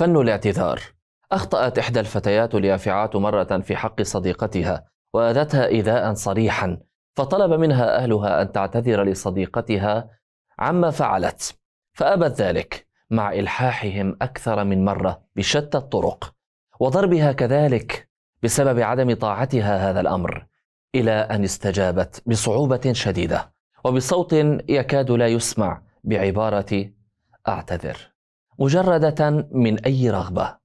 فن الاعتذار أخطأت إحدى الفتيات اليافعات مرة في حق صديقتها وأذتها إيذاء صريحا فطلب منها أهلها أن تعتذر لصديقتها عما فعلت فأبت ذلك مع إلحاحهم أكثر من مرة بشتى الطرق وضربها كذلك بسبب عدم طاعتها هذا الأمر إلى أن استجابت بصعوبة شديدة وبصوت يكاد لا يسمع بعبارة أعتذر مجرده من اي رغبه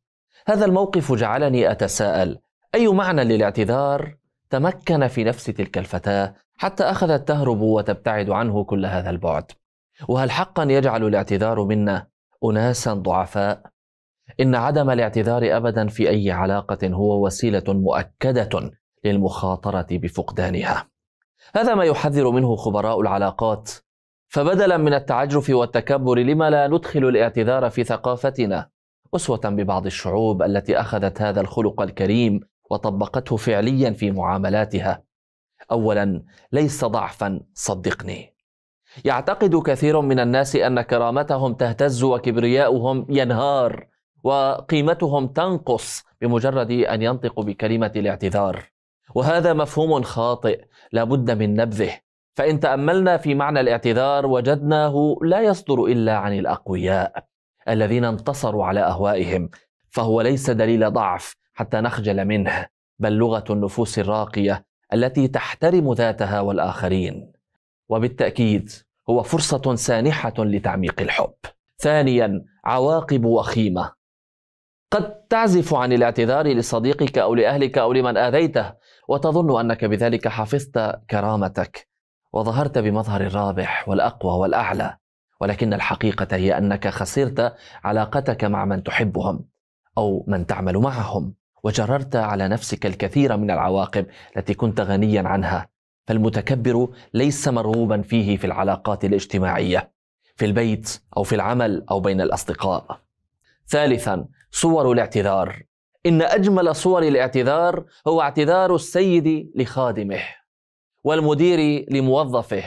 هذا الموقف جعلني اتساءل اي معنى للاعتذار تمكن في نفس تلك الفتاه حتى اخذت تهرب وتبتعد عنه كل هذا البعد وهل حقا يجعل الاعتذار منا اناسا ضعفاء ان عدم الاعتذار ابدا في اي علاقه هو وسيله مؤكده للمخاطره بفقدانها هذا ما يحذر منه خبراء العلاقات فبدلا من التعجرف والتكبر لم لا ندخل الاعتذار في ثقافتنا أسوة ببعض الشعوب التي أخذت هذا الخلق الكريم وطبقته فعليا في معاملاتها أولا ليس ضعفا صدقني يعتقد كثير من الناس أن كرامتهم تهتز وكبرياؤهم ينهار وقيمتهم تنقص بمجرد أن ينطقوا بكلمة الاعتذار وهذا مفهوم خاطئ لابد من نبذه فإن تأملنا في معنى الاعتذار وجدناه لا يصدر إلا عن الأقوياء الذين انتصروا على أهوائهم فهو ليس دليل ضعف حتى نخجل منه بل لغة النفوس الراقية التي تحترم ذاتها والآخرين وبالتأكيد هو فرصة سانحة لتعميق الحب ثانيا عواقب وخيمة قد تعزف عن الاعتذار لصديقك أو لأهلك أو لمن آذيته وتظن أنك بذلك حفظت كرامتك وظهرت بمظهر الرابح والاقوى والاعلى ولكن الحقيقه هي انك خسرت علاقتك مع من تحبهم او من تعمل معهم وجررت على نفسك الكثير من العواقب التي كنت غنيا عنها فالمتكبر ليس مرغوبا فيه في العلاقات الاجتماعيه في البيت او في العمل او بين الاصدقاء ثالثا صور الاعتذار ان اجمل صور الاعتذار هو اعتذار السيد لخادمه والمدير لموظفه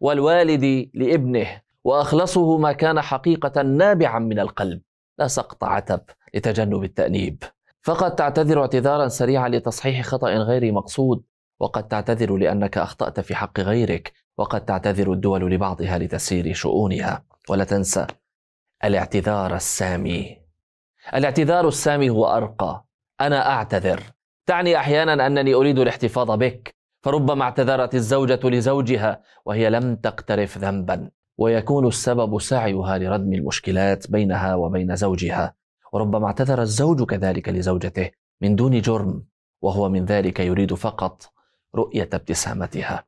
والوالد لابنه واخلصه ما كان حقيقه نابعا من القلب لا سقط عتب لتجنب التانيب فقد تعتذر اعتذارا سريعا لتصحيح خطا غير مقصود وقد تعتذر لانك اخطات في حق غيرك وقد تعتذر الدول لبعضها لتسيير شؤونها ولا تنسى الاعتذار السامي الاعتذار السامي هو ارقى انا اعتذر تعني احيانا انني اريد الاحتفاظ بك فربما اعتذرت الزوجة لزوجها وهي لم تقترف ذنبا ويكون السبب سعيها لردم المشكلات بينها وبين زوجها وربما اعتذر الزوج كذلك لزوجته من دون جرم وهو من ذلك يريد فقط رؤية ابتسامتها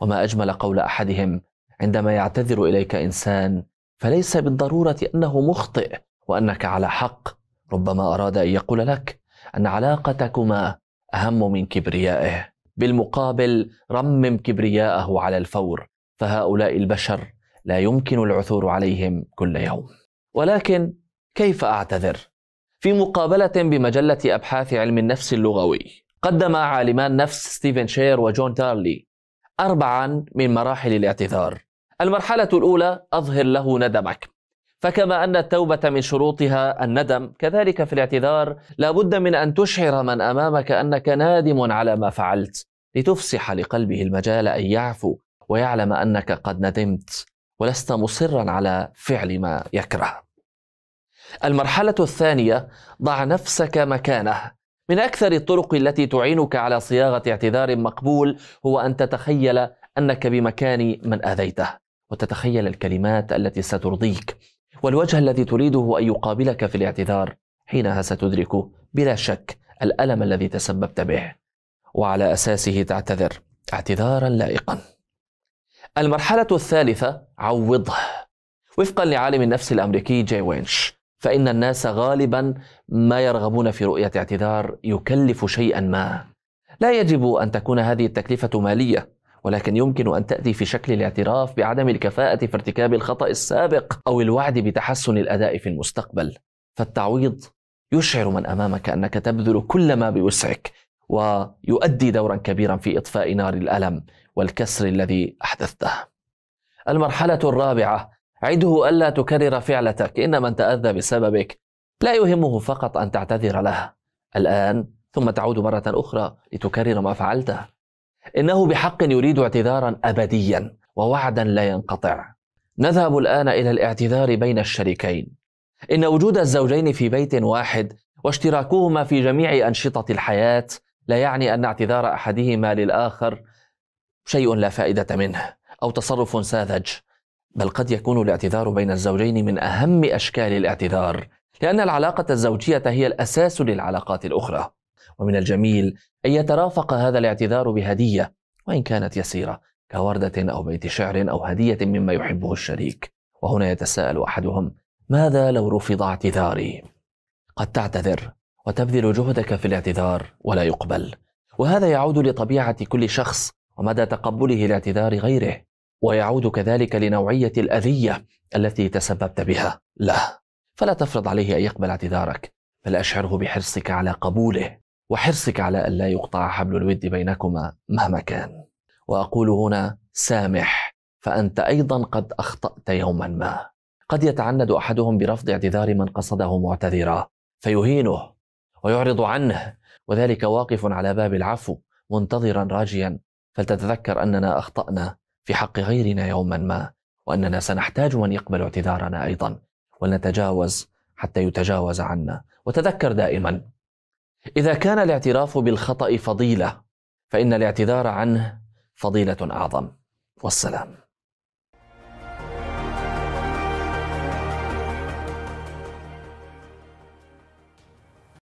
وما أجمل قول أحدهم عندما يعتذر إليك إنسان فليس بالضرورة أنه مخطئ وأنك على حق ربما أراد أن يقول لك أن علاقتكما أهم من كبريائه بالمقابل رمم كبرياءه على الفور فهؤلاء البشر لا يمكن العثور عليهم كل يوم ولكن كيف اعتذر في مقابله بمجله ابحاث علم النفس اللغوي قدم عالمان نفس ستيفن شير وجون تارلي أربعا من مراحل الاعتذار المرحلة الأولى أظهر له ندمك فكما أن التوبة من شروطها الندم كذلك في الاعتذار لابد من أن تشعر من أمامك أنك نادم على ما فعلت لتفسح لقلبه المجال أن يعفو ويعلم أنك قد ندمت ولست مصرا على فعل ما يكره المرحلة الثانية ضع نفسك مكانه من أكثر الطرق التي تعينك على صياغة اعتذار مقبول هو أن تتخيل أنك بمكان من أذيته وتتخيل الكلمات التي سترضيك والوجه الذي تريده أن يقابلك في الاعتذار حينها ستدرك بلا شك الألم الذي تسببت به وعلى أساسه تعتذر اعتذارا لائقا المرحلة الثالثة عوضه وفقا لعالم النفس الأمريكي جاي وينش فإن الناس غالبا ما يرغبون في رؤية اعتذار يكلف شيئا ما لا يجب أن تكون هذه التكلفة مالية ولكن يمكن أن تأتي في شكل الاعتراف بعدم الكفاءة في ارتكاب الخطأ السابق أو الوعد بتحسن الأداء في المستقبل فالتعويض يشعر من أمامك أنك تبذل كل ما بوسعك ويؤدي دورا كبيرا في إطفاء نار الألم والكسر الذي أحدثته المرحلة الرابعة عده ألا تكرر فعلتك إن من تأذى بسببك لا يهمه فقط أن تعتذر له الآن ثم تعود مرة أخرى لتكرر ما فعلته إنه بحق يريد اعتذارا أبديا ووعدا لا ينقطع نذهب الآن إلى الاعتذار بين الشريكين إن وجود الزوجين في بيت واحد واشتراكهما في جميع أنشطة الحياة لا يعني أن اعتذار أحدهما للآخر شيء لا فائدة منه أو تصرف ساذج بل قد يكون الاعتذار بين الزوجين من أهم أشكال الاعتذار لأن العلاقة الزوجية هي الأساس للعلاقات الأخرى ومن الجميل أن يترافق هذا الاعتذار بهدية وإن كانت يسيرة كوردة أو بيت شعر أو هدية مما يحبه الشريك وهنا يتساءل أحدهم ماذا لو رفض اعتذاري؟ قد تعتذر وتبذل جهدك في الاعتذار ولا يقبل وهذا يعود لطبيعة كل شخص ومدى تقبله لاعتذار غيره ويعود كذلك لنوعية الأذية التي تسببت بها له فلا تفرض عليه أن يقبل اعتذارك بل أشعره بحرصك على قبوله وحرصك على ألا يقطع حبل الود بينكما مهما كان وأقول هنا سامح فأنت أيضا قد أخطأت يوما ما قد يتعند أحدهم برفض اعتذار من قصده معتذرا فيهينه ويعرض عنه وذلك واقف على باب العفو منتظرا راجيا فلتتذكر أننا أخطأنا في حق غيرنا يوما ما وأننا سنحتاج من يقبل اعتذارنا أيضا ولنتجاوز حتى يتجاوز عنا وتذكر دائما إذا كان الاعتراف بالخطأ فضيلة فإن الاعتذار عنه فضيلة أعظم والسلام